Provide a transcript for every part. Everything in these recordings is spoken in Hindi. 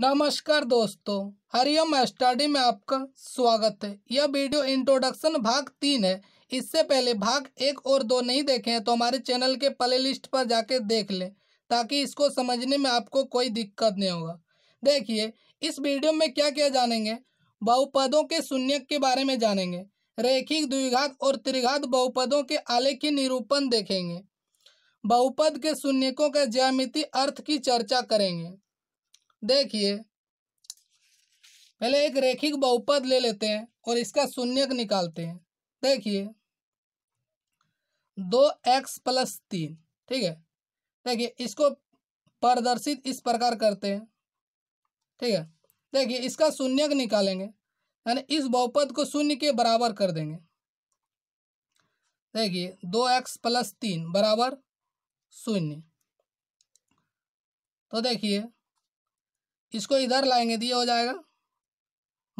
नमस्कार दोस्तों हरिओम स्टडी में आपका स्वागत है यह वीडियो इंट्रोडक्शन भाग तीन है इससे पहले भाग एक और दो नहीं देखे हैं तो हमारे चैनल के प्ले लिस्ट पर जाके देख लें ताकि इसको समझने में आपको कोई दिक्कत नहीं होगा देखिए इस वीडियो में क्या क्या जानेंगे बहुपदों के शून्य के बारे में जानेंगे रेखिक द्विघात और त्रिघात बहुपदों के आलेखी निरूपण देखेंगे बहुपद के शून्यकों का ज्यामिति अर्थ की चर्चा करेंगे देखिए पहले एक रेखिक बहुपद ले लेते हैं और इसका शून्यक निकालते हैं देखिए दो एक्स प्लस तीन ठीक है देखिए इसको प्रदर्शित इस प्रकार करते हैं ठीक है देखिए इसका शून्यक निकालेंगे यानी इस बहुपद को शून्य के बराबर कर देंगे देखिए दो एक्स प्लस तीन बराबर शून्य तो देखिए इसको इधर लाएंगे तो ये हो जाएगा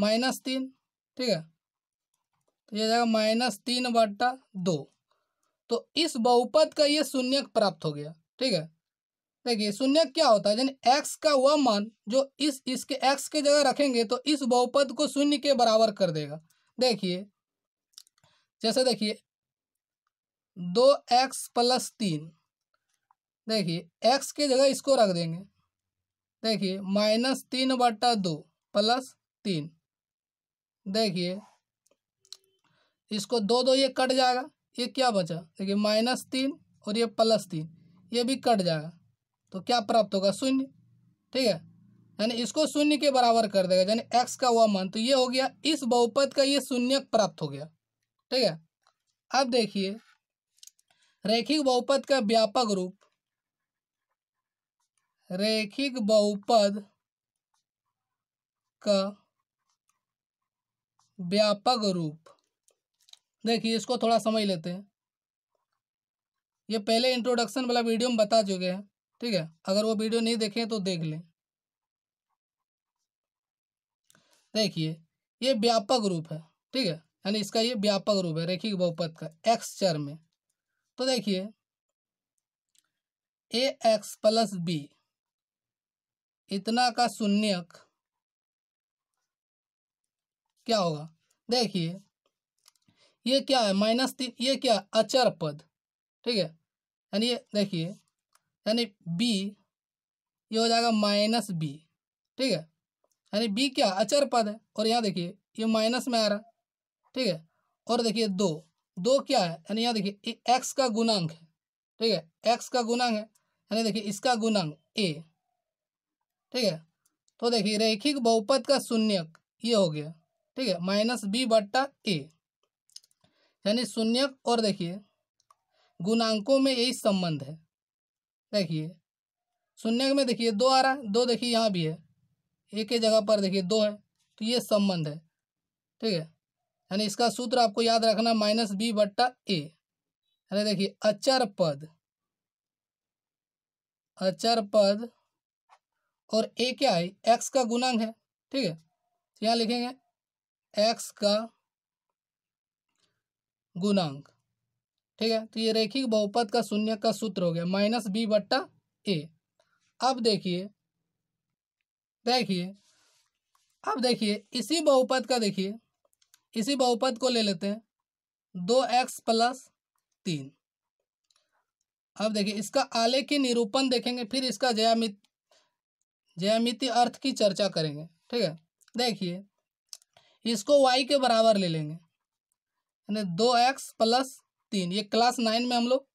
माइनस तीन ठीक है तो ये हो जाएगा माइनस तीन बट्टा दो तो इस बहुपद का ये शून्य प्राप्त हो गया ठीक है देखिए शून्य क्या होता है यानी एक्स का वह मान जो इस इसके एक्स के जगह रखेंगे तो इस बहुपद को शून्य के बराबर कर देगा देखिए जैसे देखिए दो एक्स प्लस तीन देखिए एक्स के जगह इसको रख देंगे देखिए माइनस तीन बटा दो प्लस तीन देखिए इसको दो दो ये कट जाएगा ये क्या बचा देखिए माइनस तीन और ये प्लस तीन ये भी कट जाएगा तो क्या प्राप्त होगा शून्य ठीक है यानी इसको शून्य के बराबर कर देगा यानी एक्स का हुआ मान तो ये हो गया इस बहुपद का ये शून्य प्राप्त हो गया ठीक है अब देखिए रैखिक बहुपद का व्यापक रूप रैखिक बहुपद का व्यापक रूप देखिए इसको थोड़ा समझ लेते हैं ये पहले इंट्रोडक्शन वाला वीडियो में बता चुके हैं ठीक है अगर वो वीडियो नहीं देखे तो देख लें देखिए ये व्यापक रूप है ठीक है यानी इसका ये व्यापक रूप है रेखिक बहुपद का एक्स चर में तो देखिए ए एक्स प्लस बी इतना का शून्य क्या होगा देखिए ये क्या है माइनस तीन ये क्या अचर पद ठीक है यानी ये देखिए यानी बी ये हो जाएगा माइनस बी ठीक है यानी बी क्या अचर पद है और यहाँ देखिए ये माइनस में आ रहा है ठीक है और देखिए दो दो क्या है यानी यहाँ देखिए एक्स का गुणांक है ठीक है एक्स का गुणांक है यानी देखिए इसका गुणांक ए ठीक है तो देखिए रैखिक बहुपद का शून्यक ये हो गया ठीक है माइनस बी बट्टा ए यानी शून्यक और देखिए गुणांकों में यही संबंध है देखिए शून्यक में देखिए दो आ रहा है दो देखिए यहाँ भी है एक ही जगह पर देखिए दो है तो ये संबंध है ठीक है यानी इसका सूत्र आपको याद रखना माइनस बी बट्टा ए यानी देखिए अचर पद अचर पद और ए क्या है एक्स का गुणांग है ठीक है तो लिखेंगे एक्स का गुणांक ठीक है तो ये रेखिक बहुपद का शून्य का सूत्र हो गया माइनस बी बट्टा ए अब देखिए देखिए अब देखिए इसी बहुपद का देखिए इसी बहुपद को ले लेते हैं दो एक्स प्लस तीन अब देखिए इसका आलेख की निरूपण देखेंगे फिर इसका जयामित ज्यामिति अर्थ की चर्चा करेंगे ठीक है देखिए इसको वाई के बराबर ले लेंगे यानी दो एक्स प्लस तीन ये क्लास नाइन में हम लोग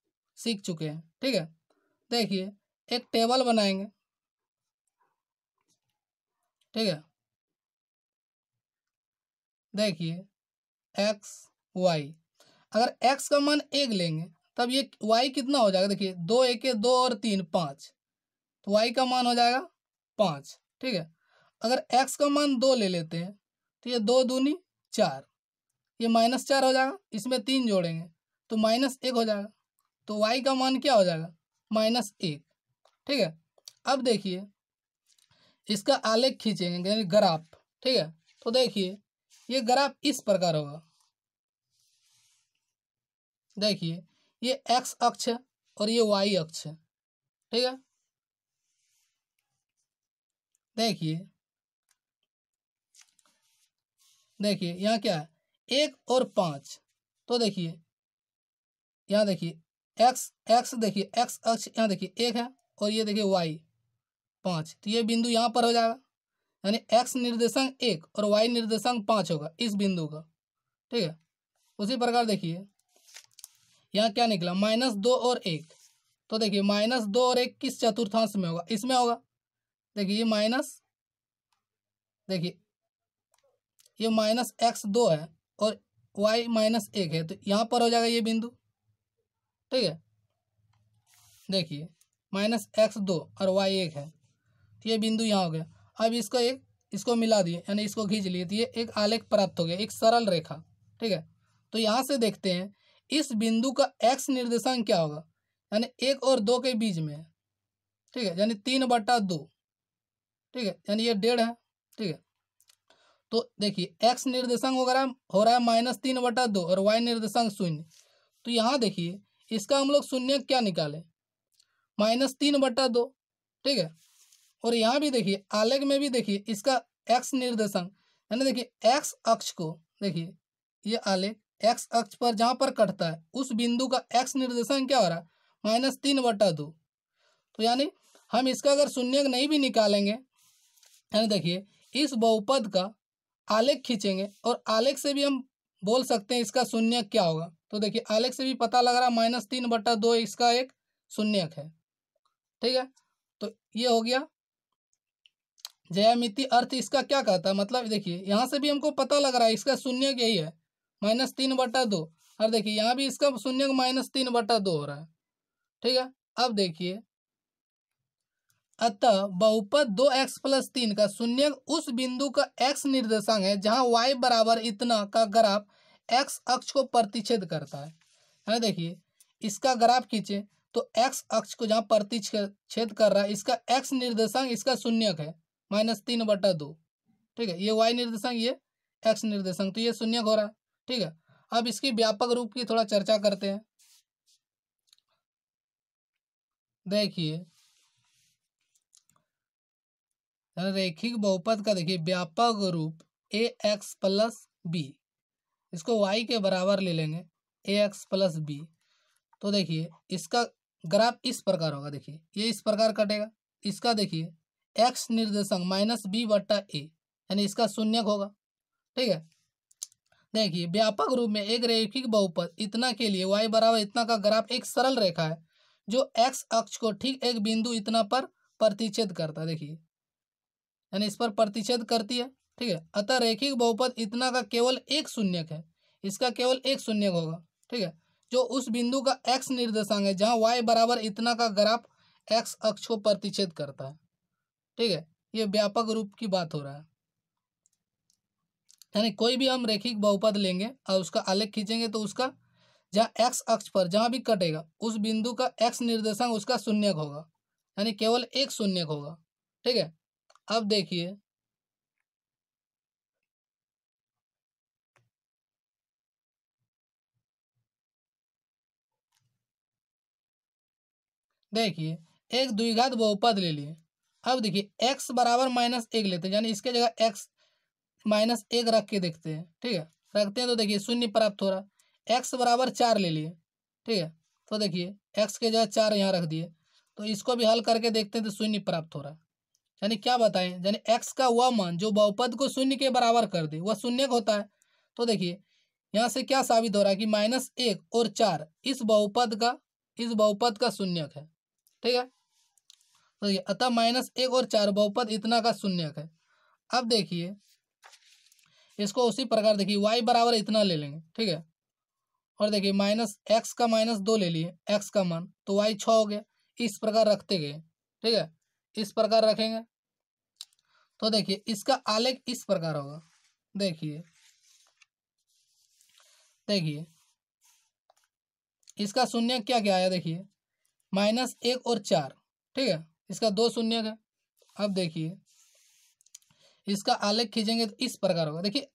सीख चुके हैं ठीक है देखिए एक टेबल बनाएंगे ठीक है देखिए एक्स वाई अगर एक्स का मान एक लेंगे तब ये वाई कितना हो जाएगा देखिए दो एक दो और तीन पाँच तो वाई का मान हो जाएगा पाँच ठीक है अगर एक्स का मान दो ले लेते हैं तो ये दो दूनी चार ये माइनस चार हो जाएगा इसमें तीन जोड़ेंगे तो माइनस एक हो जाएगा तो वाई का मान क्या हो जाएगा माइनस एक ठीक है अब देखिए इसका आलेख खींचेंगे यानी ग्राफ ठीक है तो देखिए ये ग्राफ इस प्रकार होगा देखिए ये एक्स अक्ष है और ये वाई अक्ष है ठीक है देखिए देखिए यहाँ क्या है एक और पाँच तो देखिए यहाँ देखिए एक्स एक्स देखिए एक्स अक्ष यहाँ देखिए एक है और ये देखिए वाई पाँच तो ये बिंदु यहाँ पर हो जाएगा यानी एक्स निर्देशांक एक और वाई निर्देशांक पाँच होगा इस बिंदु का ठीक है उसी प्रकार देखिए यहाँ क्या निकला माइनस दो और एक तो देखिए माइनस दो और एक किस चतुर्थांश में होगा इसमें होगा देखिए ये माइनस देखिए ये माइनस एक्स दो है और वाई माइनस एक है तो यहाँ पर हो जाएगा ये बिंदु ठीक है देखिए माइनस एक्स दो और वाई एक है तो ये बिंदु यहाँ हो गया अब इसको एक इसको मिला दिए यानी इसको खींच लिए तो ये एक आलेख प्राप्त हो गया एक सरल रेखा ठीक है तो यहाँ से देखते हैं इस बिंदु का एक्स निर्देशांक क्या होगा यानी एक और दो के बीच में ठीक है यानी तीन बट्टा दो ठीक है यानी ये डेढ़ है ठीक है तो देखिए एक्स निर्देशांक हो रहा है हो रहा है माइनस तीन बटा दो और वाई निर्देशांक शून्य तो यहाँ देखिए इसका हम लोग शून्य क्या निकालें माइनस तीन बटा दो ठीक है और यहाँ भी देखिए आलेख में भी देखिए इसका एक्स निर्देशांक यानी देखिए एक्स अक्ष को देखिए ये आलेख एक्स अक्ष पर जहाँ पर कटता है उस बिंदु का एक्स निर्देशांक क्या हो रहा है माइनस तीन बटा दो तो यानी हम इसका अगर शून्य नहीं भी निकालेंगे अब देखिए इस बहुपद का आलेख खींचेंगे और आलेख से भी हम बोल सकते हैं इसका शून्य क्या होगा तो देखिए आलेख से भी पता लग रहा है माइनस तीन बटा दो इसका एक शून्यक है ठीक है तो ये हो गया जयामिति अर्थ इसका क्या कहता है मतलब देखिए यहाँ से भी हमको पता लग रहा है इसका शून्य यही है माइनस तीन बटा दो और देखिए यहाँ भी इसका शून्य माइनस तीन बटा दो हो रहा है ठीक है अब देखिए अतः बहुपद दो एक्स प्लस तीन का शून्य उस बिंदु का एक्स निर्देशांक है जहां वाई बराबर इतना का ग्राफ एक्स अक्ष को प्रतिच्छेद करता है है ना देखिए इसका ग्राफ खींचे तो एक्स अक्ष को जहां प्रतिच्छेद कर रहा है इसका एक्स निर्देशांक इसका शून्य है माइनस तीन बटा दो ठीक है ये वाई निर्देशांक ये एक्स निर्देशांक तो ये शून्य हो रहा है ठीक है अब इसकी व्यापक रूप की थोड़ा चर्चा करते हैं देखिए रेखिक बहुपद का देखिए व्यापक रूप ए एक्स प्लस बी इसको वाई के बराबर ले लेंगे ए एक्स प्लस बी तो देखिए इसका ग्राफ इस प्रकार होगा देखिए ये इस प्रकार कटेगा इसका देखिए एक्स निर्देशांक माइनस बी बट्टा ए यानी इसका शून्य होगा ठीक है देखिए व्यापक रूप में एक रेखिक बहुपद इतना के लिए वाई बराबर इतना का ग्राफ एक सरल रेखा है जो एक्स अक्ष को ठीक एक बिंदु इतना पर प्रतिच्छेद करता है देखिए यानी इस पर प्रतिषेध करती है ठीक है अतः रेखिक बहुपद इतना का केवल एक शून्यक है इसका केवल एक शून्य होगा ठीक है जो उस बिंदु का एक्स निर्देशांक है जहाँ वाई बराबर इतना का ग्राफ एक्स अक्ष को प्रतिच्छेद करता है ठीक है ये व्यापक रूप की बात हो रहा है यानी कोई भी हम रेखिक बहुपद लेंगे और उसका आलेख खींचेंगे तो उसका जहाँ एक्स अक्ष पर जहाँ भी कटेगा उस बिंदु का एक्स निर्देशांक उसका शून्य होगा यानी केवल एक शून्य होगा ठीक है अब देखिए देखिए एक द्विघात बहुपद ले लिए अब देखिए x बराबर माइनस एक लेते हैं यानी इसके जगह एक्स माइनस एक रख के देखते हैं ठीक है रखते हैं तो देखिए शून्य प्राप्त हो रहा एक्स बराबर चार ले लिए ठीक है तो देखिए एक्स के जगह चार यहाँ रख दिए तो इसको भी हल करके देखते हैं तो शून्य प्राप्त हो रहा यानी क्या बताएं यानी एक्स का वह मान जो बहुपद को शून्य के बराबर कर दे वह शून्य होता है तो देखिए यहाँ से क्या साबित हो रहा है कि माइनस एक और चार इस बहुपद का इस बहुपद का शून्यक है ठीक है तो ये अतः माइनस एक और चार बहुपद इतना का शून्यक है अब देखिए इसको उसी प्रकार देखिए वाई बराबर इतना ले लेंगे ठीक है और देखिए माइनस एक्स का माइनस दो ले लिए एक्स का मान तो वाई छ हो गया इस प्रकार रखते गए ठीक है इस प्रकार रखेंगे तो देखिए इसका आलेख इस प्रकार होगा देखिए देखिए इसका शून्य क्या क्या आया देखिए माइनस एक और चार ठीक है इसका दो शून्य है अब देखिए इसका आलेख खींचेंगे तो इस प्रकार होगा देखिए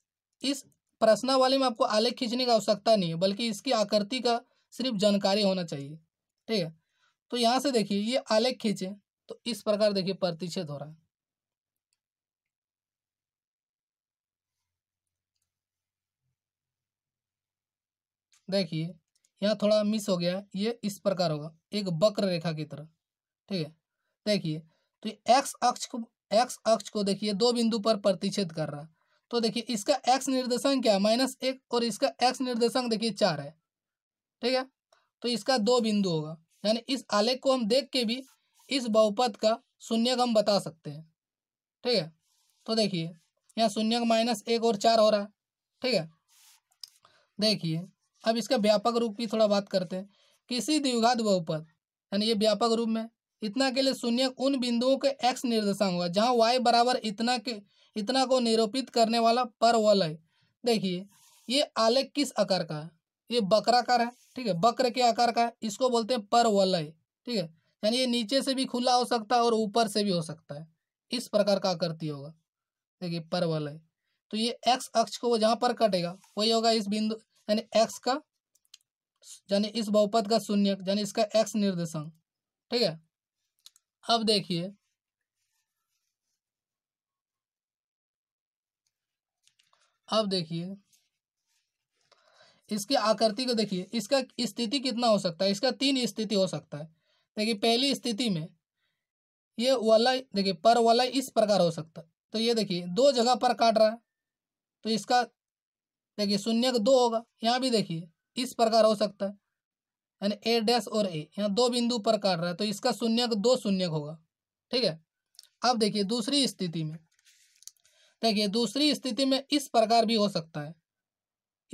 इस वाले में आपको आलेख खींचने की आवश्यकता नहीं है बल्कि इसकी आकृति का सिर्फ जानकारी होना चाहिए ठीक है तो यहाँ से देखिए ये आलेख खींचे तो इस प्रकार देखिए प्रतिशत हो रहा है देखिए यहाँ थोड़ा मिस हो गया ये इस प्रकार होगा एक वक्र रेखा की तरह ठीक है देखिए तो एक्स अक्ष को एक्स अक्ष को देखिए दो बिंदु पर प्रतिच्छेद कर रहा तो देखिए इसका एक्स निर्देशांक क्या है माइनस एक और इसका एक्स निर्देशांक देखिए चार है ठीक है तो इसका दो बिंदु होगा यानी इस आलेख को हम देख के भी इस बहुपद का शून्यक हम बता सकते हैं ठीक है तो देखिए यहाँ शून्य माइनस एक और चार हो रहा है ठीक है देखिए अब इसका व्यापक रूप की थोड़ा बात करते हैं किसी द्विघात बहुपद यानी ये व्यापक रूप में इतना के लिए शून्य उन बिंदुओं के एक्स निर्देशांक होगा जहाँ वाई बराबर इतना के इतना को निरूपित करने वाला पर वलय देखिए ये आलेख किस आकार का है ये बकराकार है ठीक है बकर के आकार का है इसको बोलते हैं पर वलय ठीक है यानी ये नीचे से भी खुला हो सकता है और ऊपर से भी हो सकता है इस प्रकार का आकृति होगा देखिए पर वलय तो ये एक्स अक्ष को जहाँ पर कटेगा वही होगा इस बिंदु यानी एक्स का यानी इस बहुपद का शून्य यानी इसका एक्स निर्देशांक ठीक है अब देखिए अब देखिए इसकी आकृति को देखिए इसका स्थिति कितना हो सकता है इसका तीन स्थिति हो सकता है देखिए पहली स्थिति में ये वाला देखिए पर वाला इस प्रकार हो सकता है तो ये देखिए दो जगह पर काट रहा है तो इसका देखिए शून्य का दो होगा यहाँ भी देखिए इस प्रकार हो सकता है यानी ए डैश और ए यहाँ दो बिंदु पर काट रहा है तो इसका शून्य का दो शून्य होगा ठीक है अब देखिए दूसरी स्थिति में देखिए दूसरी स्थिति में इस प्रकार भी हो सकता है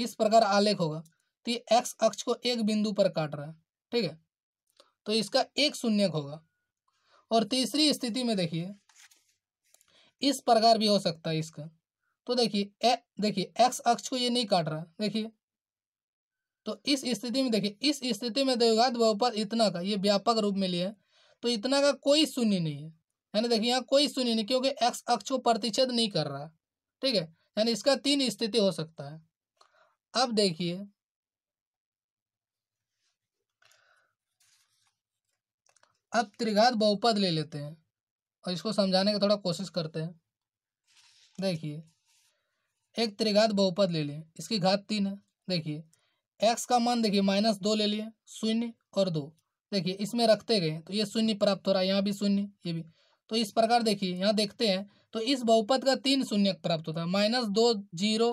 इस प्रकार आलेख होगा तो ये एक्स अक्ष को एक बिंदु पर काट रहा है ठीक है तो इसका एक शून्य होगा और तीसरी स्थिति में देखिए इस प्रकार भी हो सकता है इसका तो देखिए देखिए एक्स अक्ष को ये नहीं काट रहा देखिए तो इस स्थिति में देखिए इस स्थिति में द्विघात तो बहुपद इतना का ये व्यापक रूप में लिया है तो इतना का कोई शून्य नहीं है यानी देखिए यहाँ कोई शून्य नहीं क्योंकि एक्स अक्ष को प्रतिच्छेद नहीं कर रहा ठीक है यानी इसका तीन स्थिति हो सकता है अब देखिए अब त्रिघात बहुपद ले लेते हैं और इसको समझाने का थोड़ा कोशिश करते हैं देखिए एक त्रिघात बहुपद ले लिए इसकी घात तीन है देखिए एक्स का मान देखिए माइनस दो ले लिए शून्य और दो देखिए इसमें रखते गए तो ये शून्य प्राप्त हो रहा है यहाँ भी शून्य ये भी तो इस प्रकार देखिए यहाँ देखते हैं तो इस बहुपद का तीन शून्य प्राप्त होता है माइनस दो जीरो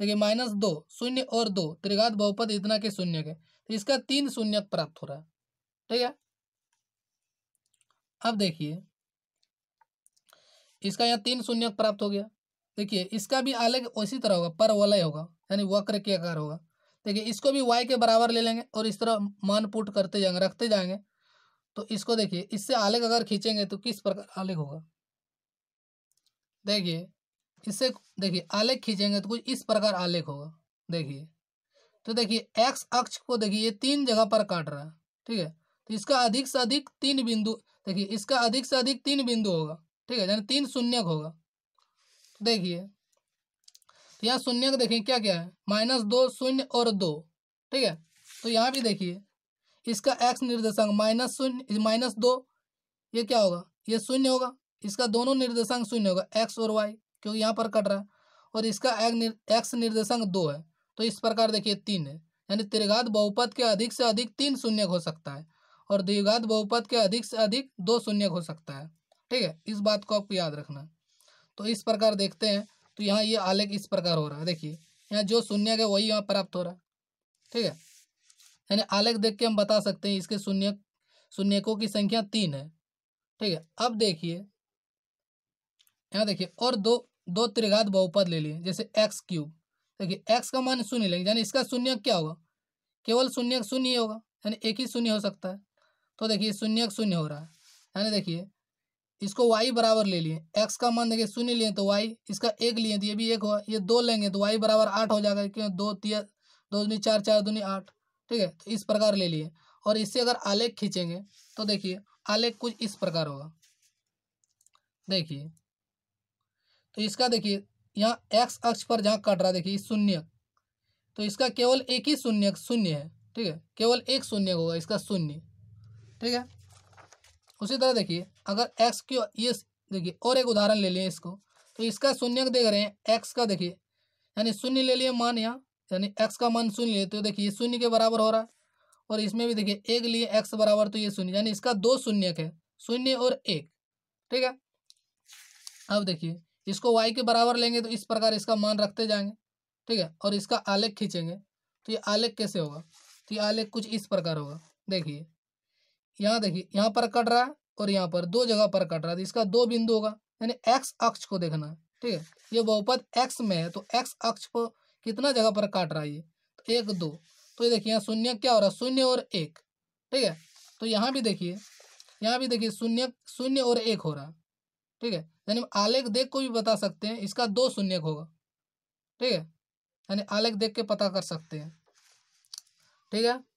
देखिए माइनस दो शून्य और दो त्रिघात बहुपद इतना के शून्य के तो इसका तीन शून्य प्राप्त हो रहा है ठीक है अब देखिए इसका यहाँ तीन शून्य प्राप्त हो गया देखिए इसका भी अलग उसी तरह होगा पर वलय होगा यानी वक्र के आकार होगा देखिए इसको भी वाई के बराबर ले लेंगे और इस तरह मान पुट करते जाएंगे रखते जाएंगे तो इसको देखिए इससे अलग अगर खींचेंगे तो किस प्रकार अलग होगा देखिए इससे देखिए आलेख खींचेंगे तो कुछ इस प्रकार आलेख होगा देखिए तो देखिए एक्स अक्ष को देखिए ये तीन जगह पर काट रहा है ठीक है तो इसका अधिक से अधिक तीन बिंदु देखिए इसका अधिक से अधिक तीन बिंदु होगा ठीक है यानी तीन शून्य होगा देखिए तो यहाँ शून्य का देखिए क्या क्या है माइनस दो शून्य और दो ठीक है तो यहाँ भी देखिए इसका एक्स निर्देशांक माइनस शून्य माइनस दो ये क्या होगा ये शून्य होगा इसका दोनों निर्देशांक शून्य होगा एक्स और वाई क्योंकि यहाँ पर कट रहा है और इसका एक्स निर्देशांक दो है तो इस प्रकार देखिए तीन है यानी त्रिघात बहुपद के अधिक से अधिक तीन शून्य हो सकता है और द्विघात बहुपद के अधिक से अधिक दो शून्य हो सकता है ठीक है इस बात को आपको याद रखना है तो इस प्रकार देखते हैं तो यहाँ ये आलेख इस प्रकार हो रहा है देखिए यहाँ जो शून्य है वही यहाँ प्राप्त हो रहा है ठीक है यानी आलेख देख के हम बता सकते हैं इसके शून्य शून्यकों की संख्या तीन है ठीक है अब देखिए यहाँ देखिए और दो दो त्रिघात बहुपद ले लिए जैसे एक्स क्यूब देखिए एक्स का मान शून्य लेंगे यानी इसका शून्य क्या होगा केवल शून्य शून्य होगा यानी एक ही शून्य हो सकता है तो देखिए शून्य शून्य हो रहा है यानी देखिए इसको वाई बराबर ले लिए एक्स का मान देखिए शून्य लिए तो वाई इसका एक लिए तो ये भी एक हुआ ये दो लेंगे तो वाई बराबर आठ हो जाएगा क्यों दो तीन दो दूनी चार चार दूनी आठ ठीक है तो इस प्रकार ले लिए और इससे अगर आलेख खींचेंगे तो देखिए आलेख कुछ इस प्रकार होगा देखिए तो इसका देखिए यहाँ एक्स अक्ष पर जहाँ कट रहा है देखिए शून्य तो इसका केवल एक ही शून्य शून्य है ठीक है केवल एक शून्य होगा इसका शून्य ठीक है उसी तरह देखिए अगर एक्स की ये देखिए और एक उदाहरण ले लिए इसको तो इसका शून्य देख रहे हैं एक्स का देखिए यानी शून्य ले लिए मान यहाँ यानी एक्स का मान शून्य लिए तो देखिए शून्य के बराबर हो रहा है और इसमें भी देखिए एक लिए एक्स बराबर तो ये शून्य यानी इसका दो शून्य है शून्य और एक ठीक है अब देखिए इसको वाई के बराबर लेंगे तो इस प्रकार इसका मान रखते जाएंगे ठीक है और इसका आलेख खींचेंगे तो ये आलेख कैसे होगा तो ये आलेख कुछ इस प्रकार होगा देखिए यहाँ देखिए यहाँ पर कट रहा है और यहाँ पर दो जगह पर कट रहा है तो इसका दो बिंदु होगा यानी एक्स अक्ष को देखना है ठीक है ये बहुपद एक्स में है तो एक्स अक्ष को कितना जगह पर काट रहा है ये तो एक दो तो ये देखिए यहाँ शून्य क्या हो रहा है शून्य और एक ठीक है तो यहाँ भी देखिए यहाँ भी देखिए शून्य शून्य और एक हो रहा ठीक है यानी आलेख देख को भी बता सकते हैं इसका दो शून्य होगा ठीक है यानी आलेख देख के पता कर सकते हैं ठीक है